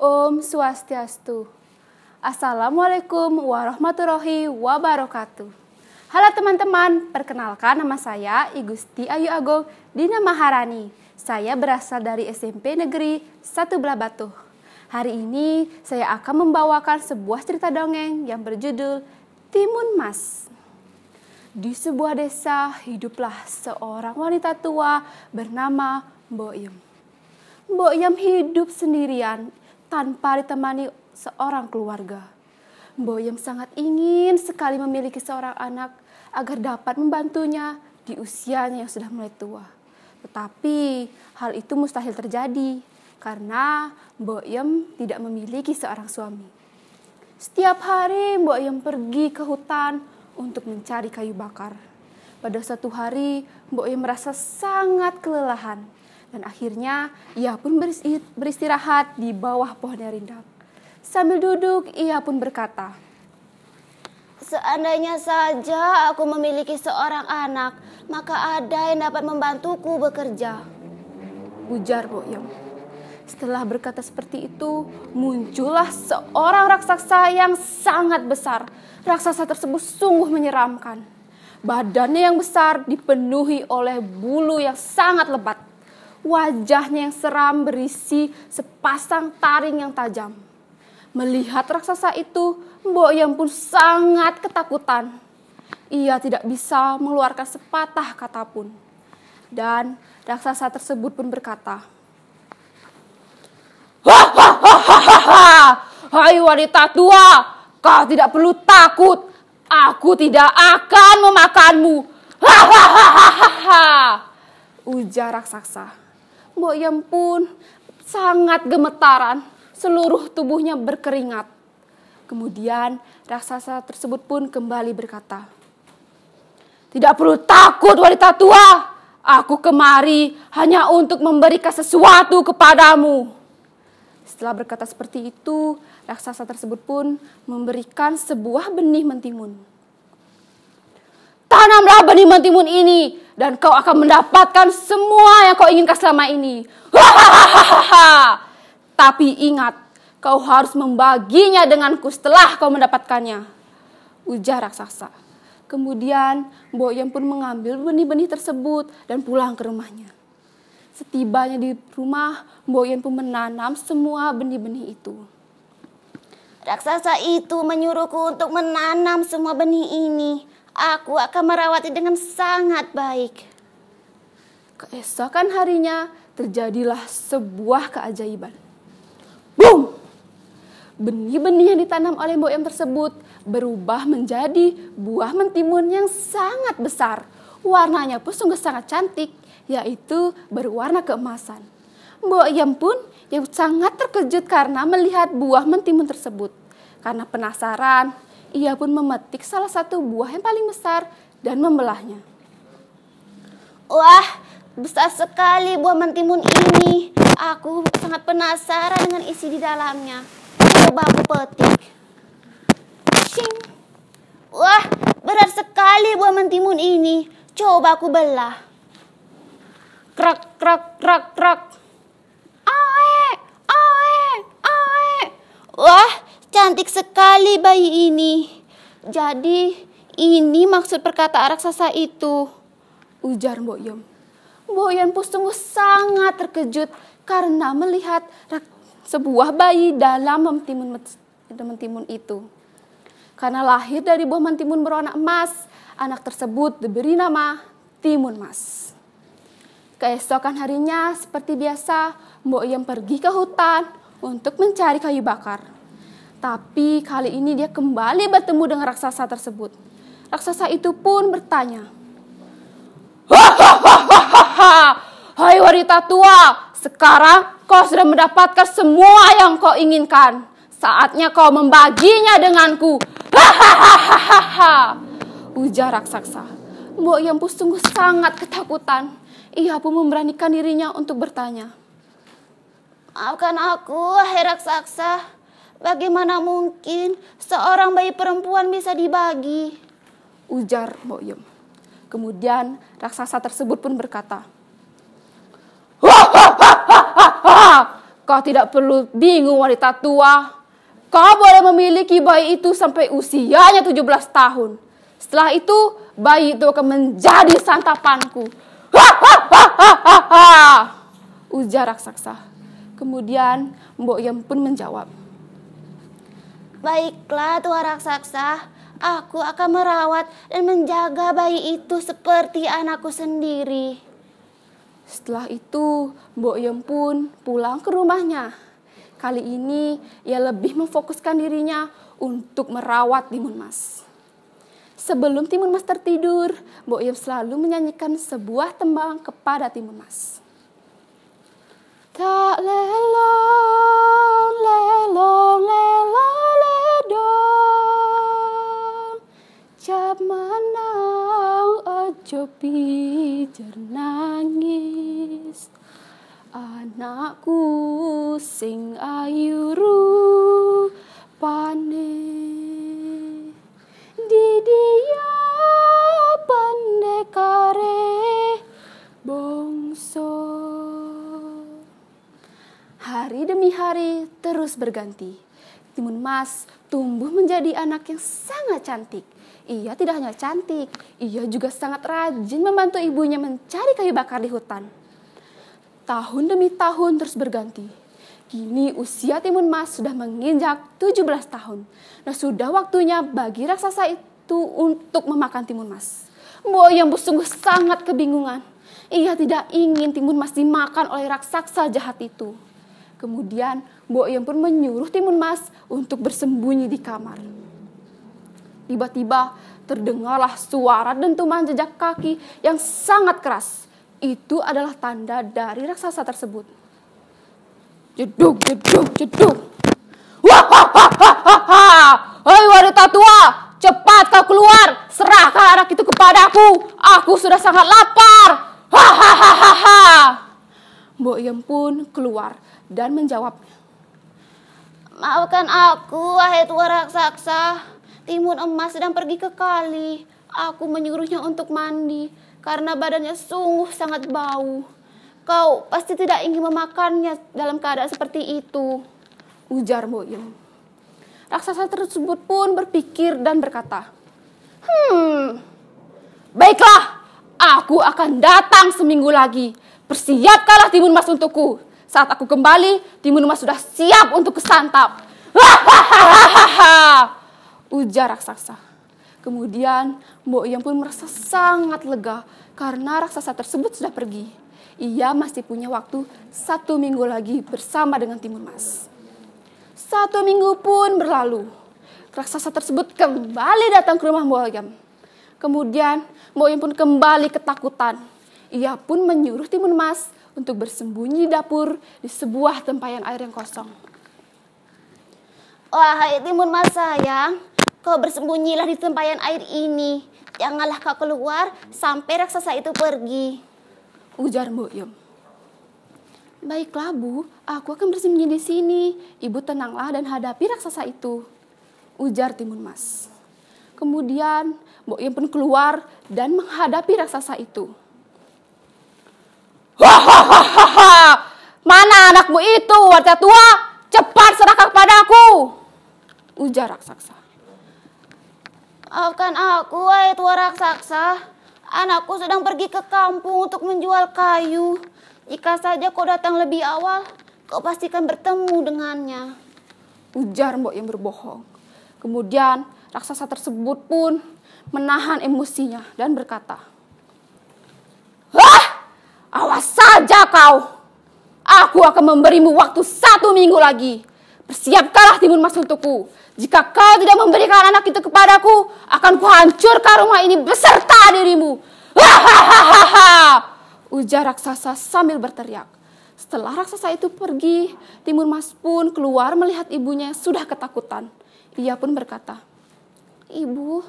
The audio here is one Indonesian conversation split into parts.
Om Swastiastu. Assalamualaikum warahmatullahi wabarakatuh. Halo teman-teman, perkenalkan nama saya Igusti Ayu Agung Dina Maharani. Saya berasal dari SMP Negeri 1 Belabatuh. Hari ini saya akan membawakan sebuah cerita dongeng yang berjudul Timun Mas. Di sebuah desa hiduplah seorang wanita tua bernama Boyem. Mbok Yam hidup sendirian tanpa ditemani seorang keluarga. Boyem sangat ingin sekali memiliki seorang anak agar dapat membantunya di usianya yang sudah mulai tua. Tetapi hal itu mustahil terjadi karena Boyem tidak memiliki seorang suami. Setiap hari Boyem pergi ke hutan untuk mencari kayu bakar. Pada suatu hari, Boyem merasa sangat kelelahan dan akhirnya ia pun beristirahat di bawah pohon yang rindang. Sambil duduk, ia pun berkata, Seandainya saja aku memiliki seorang anak, maka ada yang dapat membantuku bekerja. Ujar Boyong. Setelah berkata seperti itu, muncullah seorang raksasa yang sangat besar. Raksasa tersebut sungguh menyeramkan. Badannya yang besar dipenuhi oleh bulu yang sangat lebat wajahnya yang seram berisi sepasang taring yang tajam. Melihat raksasa itu, Mbok Yam pun sangat ketakutan. Ia tidak bisa mengeluarkan sepatah kata pun. Dan raksasa tersebut pun berkata, Hai wanita tua, kau tidak perlu takut. Aku tidak akan memakanmu. Hahaha. Ujar raksasa. Mbok Yem ya pun sangat gemetaran, seluruh tubuhnya berkeringat. Kemudian raksasa tersebut pun kembali berkata, Tidak perlu takut wanita tua, aku kemari hanya untuk memberikan sesuatu kepadamu. Setelah berkata seperti itu, raksasa tersebut pun memberikan sebuah benih mentimun. Tanamlah benih mentimun ini dan kau akan mendapatkan semua yang kau inginkan selama ini. Tapi ingat, kau harus membaginya denganku setelah kau mendapatkannya. Ujar raksasa. Kemudian Boyem pun mengambil benih-benih tersebut dan pulang ke rumahnya. Setibanya di rumah, Boyen pun menanam semua benih-benih itu. Raksasa itu menyuruhku untuk menanam semua benih ini. Aku akan merawatnya dengan sangat baik. Keesokan harinya terjadilah sebuah keajaiban. Boom! Benih-benih yang ditanam oleh Mbok Em tersebut berubah menjadi buah mentimun yang sangat besar. Warnanya pun sungguh sangat cantik, yaitu berwarna keemasan. Mbok Em pun yang sangat terkejut karena melihat buah mentimun tersebut. Karena penasaran, ia pun memetik salah satu buah yang paling besar dan membelahnya. Wah, besar sekali buah mentimun ini. Aku sangat penasaran dengan isi di dalamnya. Coba aku petik. Sing. Wah, berat sekali buah mentimun ini. Coba aku belah. Krak, krak, krak, krak. sekali bayi ini. Jadi ini maksud perkataan raksasa itu. Ujar Mbok Yom. Mbok Yom pun sungguh sangat terkejut karena melihat sebuah bayi dalam mentimun, mentimun itu. Karena lahir dari buah mentimun berwarna emas, anak tersebut diberi nama Timun Mas. Keesokan harinya, seperti biasa, Mbok yom pergi ke hutan untuk mencari kayu bakar. Tapi kali ini dia kembali bertemu dengan raksasa tersebut. Raksasa itu pun bertanya, Hai wanita tua, sekarang kau sudah mendapatkan semua yang kau inginkan. Saatnya kau membaginya denganku. Hahaha. Ujar raksasa. Mbok yang sungguh sangat ketakutan. Ia pun memberanikan dirinya untuk bertanya. Maafkan aku, hai raksasa. Bagaimana mungkin seorang bayi perempuan bisa dibagi? Ujar Boyem. Kemudian raksasa tersebut pun berkata, Kau tidak perlu bingung wanita tua. Kau boleh memiliki bayi itu sampai usianya 17 tahun. Setelah itu, bayi itu akan menjadi santapanku. Ujar raksasa. Kemudian Mbok Yem pun menjawab, Baiklah tua Raksasa, aku akan merawat dan menjaga bayi itu seperti anakku sendiri. Setelah itu, Mbok Yem pun pulang ke rumahnya. Kali ini, ia lebih memfokuskan dirinya untuk merawat Timun Mas. Sebelum Timun Mas tertidur, Mbok Yem selalu menyanyikan sebuah tembang kepada Timun Mas. Tak lelong, lelong, lelong. Jamanau ojo pijer nangis Anakku sing ayu rupane Didiya pendekare bongso Hari demi hari terus berganti Timun Mas tumbuh menjadi anak yang sangat cantik ia tidak hanya cantik, ia juga sangat rajin membantu ibunya mencari kayu bakar di hutan. Tahun demi tahun terus berganti. Kini usia Timun Mas sudah menginjak 17 tahun. Nah sudah waktunya bagi raksasa itu untuk memakan Timun Mas. Boyang sungguh sangat kebingungan. Ia tidak ingin Timun Mas dimakan oleh raksasa jahat itu. Kemudian Boyang pun menyuruh Timun Mas untuk bersembunyi di kamar. Tiba-tiba terdengarlah suara dentuman jejak kaki yang sangat keras. Itu adalah tanda dari raksasa tersebut. Jeduk, jeduk, jeduk. Wah, ha, ha, ha, ha, wanita tua, cepat kau keluar. Serahkan anak itu kepadaku. Aku sudah sangat lapar. ha. Mbok Yem pun keluar dan menjawab. Maafkan aku, wahai tua raksasa. Timun emas sedang pergi ke kali. Aku menyuruhnya untuk mandi karena badannya sungguh sangat bau. Kau pasti tidak ingin memakannya dalam keadaan seperti itu, ujar Moyong. Raksasa tersebut pun berpikir dan berkata, Hmm, baiklah, aku akan datang seminggu lagi. Persiapkanlah timun emas untukku. Saat aku kembali, timun emas sudah siap untuk kesantap. Hahaha. ujar raksasa. Kemudian Mbok Iyam pun merasa sangat lega karena raksasa tersebut sudah pergi. Ia masih punya waktu satu minggu lagi bersama dengan Timur Mas. Satu minggu pun berlalu. Raksasa tersebut kembali datang ke rumah Mbok Iyam. Kemudian Mbok Iyam pun kembali ketakutan. Ia pun menyuruh Timun Mas untuk bersembunyi dapur di sebuah tempayan air yang kosong. Wahai Timun Mas sayang, Kau bersembunyilah di tempayan air ini. Janganlah kau keluar sampai raksasa itu pergi. Ujar Mbok Baiklah, Bu. Aku akan bersembunyi di sini. Ibu tenanglah dan hadapi raksasa itu. Ujar Timun Mas. Kemudian Mbok Yum pun keluar dan menghadapi raksasa itu. Hahaha! Mana anakmu itu, warga tua? Cepat serahkan padaku! Ujar raksasa. Maafkan aku, wahai tua raksasa. Anakku sedang pergi ke kampung untuk menjual kayu. Jika saja kau datang lebih awal, kau pastikan bertemu dengannya. Ujar Mbok yang berbohong. Kemudian raksasa tersebut pun menahan emosinya dan berkata, Hah! Awas saja kau! Aku akan memberimu waktu satu minggu lagi Persiapkanlah timun mas untukku. Jika kau tidak memberikan anak itu kepadaku, akan kuhancurkan rumah ini beserta dirimu. Hahaha! Ujar raksasa sambil berteriak. Setelah raksasa itu pergi, timun mas pun keluar melihat ibunya sudah ketakutan. Ia pun berkata, Ibu,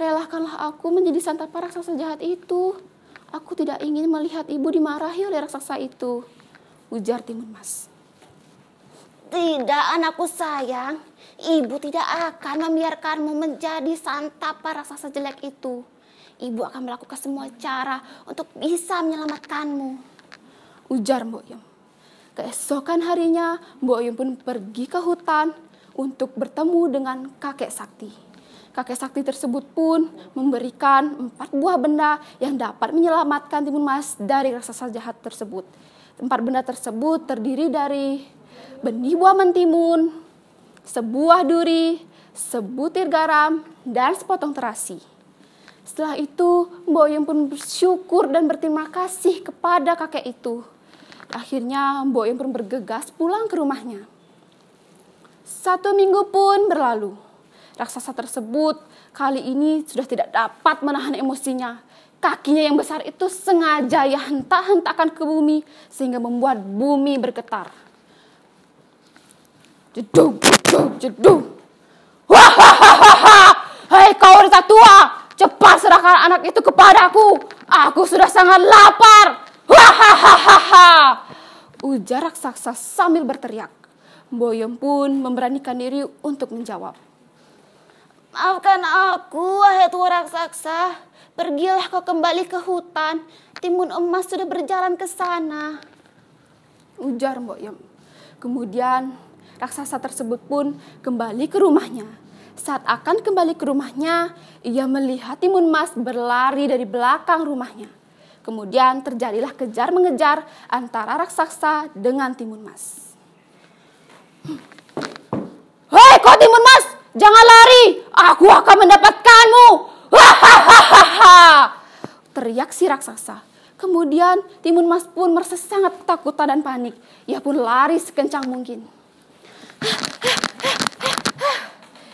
relakanlah aku menjadi santapan raksasa jahat itu. Aku tidak ingin melihat ibu dimarahi oleh raksasa itu. Ujar timun mas. Tidak, anakku sayang. Ibu tidak akan membiarkanmu menjadi santapan raksasa jelek itu. Ibu akan melakukan semua cara untuk bisa menyelamatkanmu. Ujar Mbok Yum. Keesokan harinya, Mbok Yum pun pergi ke hutan untuk bertemu dengan kakek sakti. Kakek sakti tersebut pun memberikan empat buah benda yang dapat menyelamatkan timun mas dari raksasa jahat tersebut. Empat benda tersebut terdiri dari benih buah mentimun, sebuah duri, sebutir garam, dan sepotong terasi. Setelah itu, Mbok Yum pun bersyukur dan berterima kasih kepada kakek itu. Akhirnya, Mbok Yum pun bergegas pulang ke rumahnya. Satu minggu pun berlalu. Raksasa tersebut kali ini sudah tidak dapat menahan emosinya. Kakinya yang besar itu sengaja ya hentak hentakkan ke bumi sehingga membuat bumi bergetar jedung, jedung, jedung. Wahahaha, hei kau wanita tua, cepat serahkan anak itu kepadaku. Aku sudah sangat lapar. Wahahaha, ujar raksasa sambil berteriak. Boyom pun memberanikan diri untuk menjawab. Maafkan aku, wahai tua raksasa. Pergilah kau kembali ke hutan. Timun emas sudah berjalan ke sana. Ujar Mbok Yem. Kemudian raksasa tersebut pun kembali ke rumahnya. Saat akan kembali ke rumahnya, ia melihat timun mas berlari dari belakang rumahnya. Kemudian terjadilah kejar-mengejar antara raksasa dengan timun mas. Hei kau timun mas, jangan lari, aku akan mendapatkanmu. Teriak si raksasa. Kemudian timun mas pun merasa sangat ketakutan dan panik. Ia pun lari sekencang mungkin.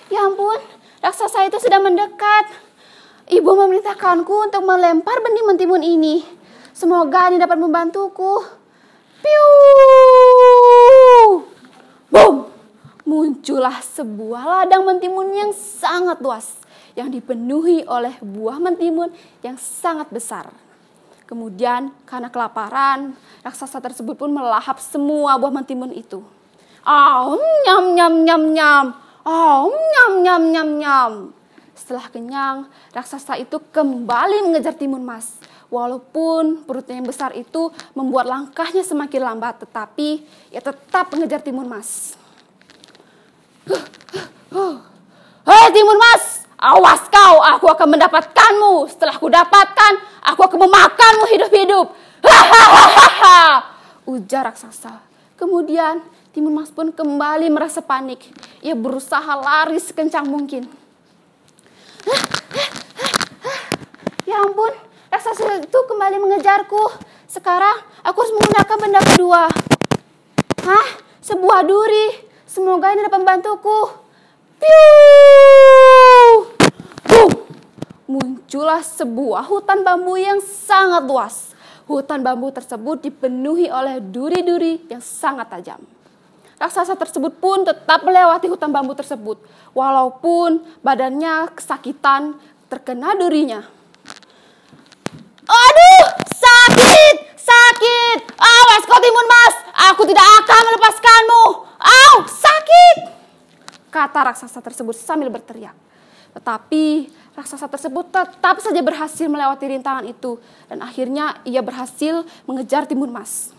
Ya ampun, raksasa itu sudah mendekat. Ibu memerintahkanku untuk melempar benih mentimun ini. Semoga ini dapat membantuku. Piu! Boom! Muncullah sebuah ladang mentimun yang sangat luas yang dipenuhi oleh buah mentimun yang sangat besar. Kemudian karena kelaparan, raksasa tersebut pun melahap semua buah mentimun itu. Om nyam nyam nyam nyam. Om nyam nyam nyam nyam. Setelah kenyang, raksasa itu kembali mengejar timun mas. Walaupun perutnya yang besar itu membuat langkahnya semakin lambat, tetapi ia tetap mengejar timun mas. Hei timun mas, awas kau, aku akan mendapatkanmu. Setelah ku dapatkan, aku akan memakanmu hidup-hidup. Hahaha, ujar raksasa. Kemudian Timun Mas pun kembali merasa panik. Ia berusaha lari sekencang mungkin. Ya ampun, raksasa itu kembali mengejarku. Sekarang aku harus menggunakan benda kedua. Hah? Sebuah duri. Semoga ini dapat membantuku. Piu! Muncullah sebuah hutan bambu yang sangat luas. Hutan bambu tersebut dipenuhi oleh duri-duri yang sangat tajam. Raksasa tersebut pun tetap melewati hutan bambu tersebut, walaupun badannya kesakitan terkena durinya. Aduh, sakit, sakit. Awas kau timun mas, aku tidak akan melepaskanmu. Au, sakit. Kata raksasa tersebut sambil berteriak. Tetapi raksasa tersebut tetap saja berhasil melewati rintangan itu dan akhirnya ia berhasil mengejar timun mas.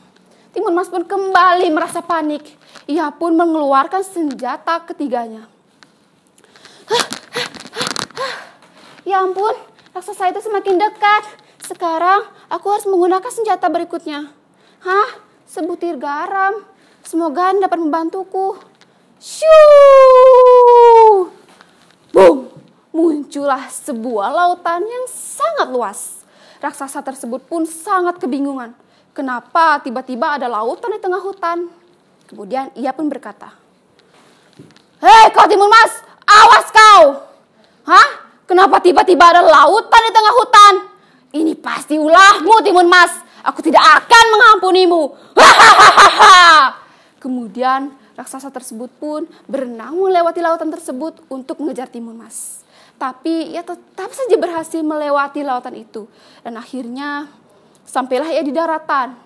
Timun Mas pun kembali merasa panik. Ia pun mengeluarkan senjata ketiganya. Ya ampun, raksasa itu semakin dekat. Sekarang aku harus menggunakan senjata berikutnya. Hah? Sebutir garam. Semoga Anda dapat membantuku. Shoo! Boom! Muncullah sebuah lautan yang sangat luas. Raksasa tersebut pun sangat kebingungan kenapa tiba-tiba ada lautan di tengah hutan. Kemudian ia pun berkata, Hei kau timun mas, awas kau. Hah? Kenapa tiba-tiba ada lautan di tengah hutan? Ini pasti ulahmu timun mas. Aku tidak akan mengampunimu. Kemudian raksasa tersebut pun berenang melewati lautan tersebut untuk mengejar timun mas. Tapi ia tetap saja berhasil melewati lautan itu. Dan akhirnya Sampailah ia di daratan.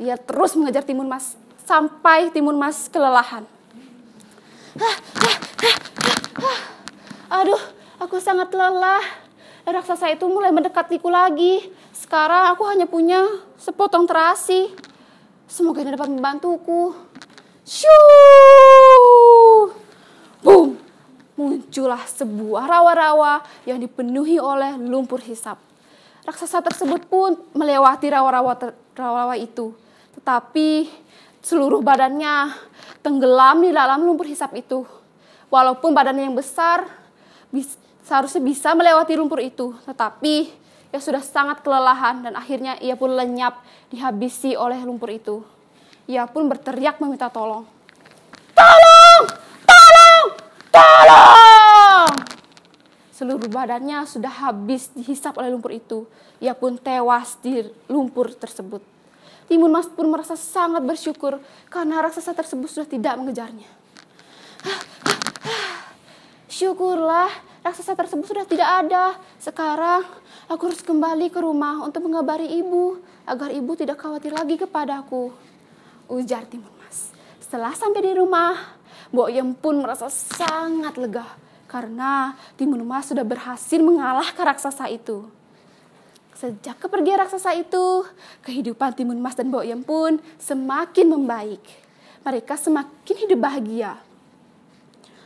Ia terus mengejar timun mas sampai timun mas kelelahan. Aduh, aku sangat lelah. Raksasa itu mulai mendekatiku lagi. Sekarang aku hanya punya sepotong terasi. Semoga ini dapat membantuku. Shoo! Boom! Muncullah sebuah rawa-rawa yang dipenuhi oleh lumpur hisap. Raksasa tersebut pun melewati rawa-rawa rawa itu. Tetapi seluruh badannya tenggelam di dalam lumpur hisap itu. Walaupun badannya yang besar, seharusnya bisa melewati lumpur itu. Tetapi ia sudah sangat kelelahan dan akhirnya ia pun lenyap dihabisi oleh lumpur itu. Ia pun berteriak meminta tolong. Tolong! Tolong! Tolong! Seluruh badannya sudah habis dihisap oleh lumpur itu. Ia pun tewas di lumpur tersebut. Timun Mas pun merasa sangat bersyukur karena raksasa tersebut sudah tidak mengejarnya. Syukurlah raksasa tersebut sudah tidak ada. Sekarang aku harus kembali ke rumah untuk mengabari ibu agar ibu tidak khawatir lagi kepadaku. Ujar Timun Mas. Setelah sampai di rumah, Mbok Yem pun merasa sangat lega karena timun mas sudah berhasil mengalahkan raksasa itu. Sejak kepergian raksasa itu, kehidupan Timun Mas dan Boyem pun semakin membaik. Mereka semakin hidup bahagia.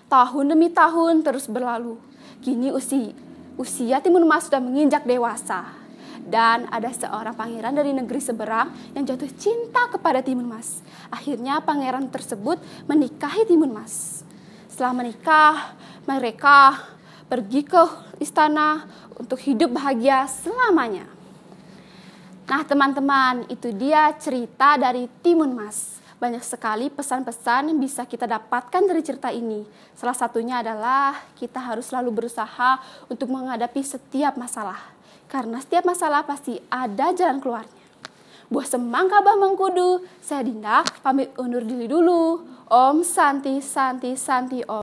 Tahun demi tahun terus berlalu. Kini usia, usia Timun Mas sudah menginjak dewasa. Dan ada seorang pangeran dari negeri seberang yang jatuh cinta kepada Timun Mas. Akhirnya pangeran tersebut menikahi Timun Mas. Setelah menikah, mereka pergi ke istana untuk hidup bahagia selamanya. Nah, teman-teman, itu dia cerita dari Timun Mas. Banyak sekali pesan-pesan yang bisa kita dapatkan dari cerita ini. Salah satunya adalah kita harus selalu berusaha untuk menghadapi setiap masalah. Karena setiap masalah pasti ada jalan keluarnya. Buah semangka bah Kudu, saya Dinda, pamit undur diri dulu. Om Santi, Santi, Santi, Om.